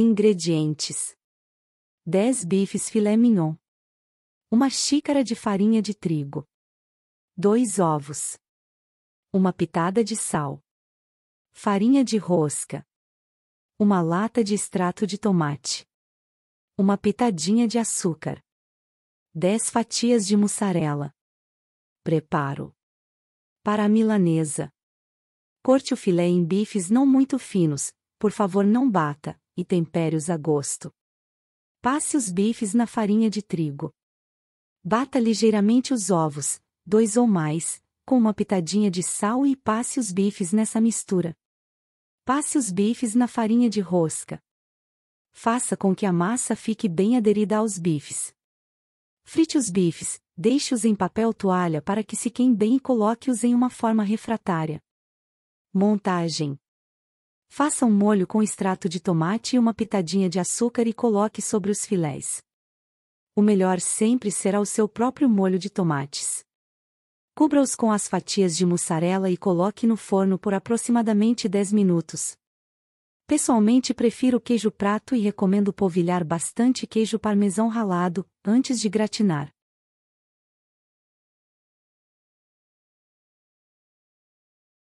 Ingredientes: 10 bifes filé mignon, uma xícara de farinha de trigo, dois ovos, uma pitada de sal, farinha de rosca, uma lata de extrato de tomate, uma pitadinha de açúcar, 10 fatias de mussarela. Preparo. Para a milanesa. Corte o filé em bifes não muito finos, por favor não bata, e tempere-os a gosto. Passe os bifes na farinha de trigo. Bata ligeiramente os ovos, dois ou mais, com uma pitadinha de sal e passe os bifes nessa mistura. Passe os bifes na farinha de rosca. Faça com que a massa fique bem aderida aos bifes. Frite os bifes, deixe-os em papel toalha para que quem bem e coloque-os em uma forma refratária. Montagem Faça um molho com extrato de tomate e uma pitadinha de açúcar e coloque sobre os filés. O melhor sempre será o seu próprio molho de tomates. Cubra-os com as fatias de mussarela e coloque no forno por aproximadamente 10 minutos. Pessoalmente prefiro queijo prato e recomendo polvilhar bastante queijo parmesão ralado, antes de gratinar.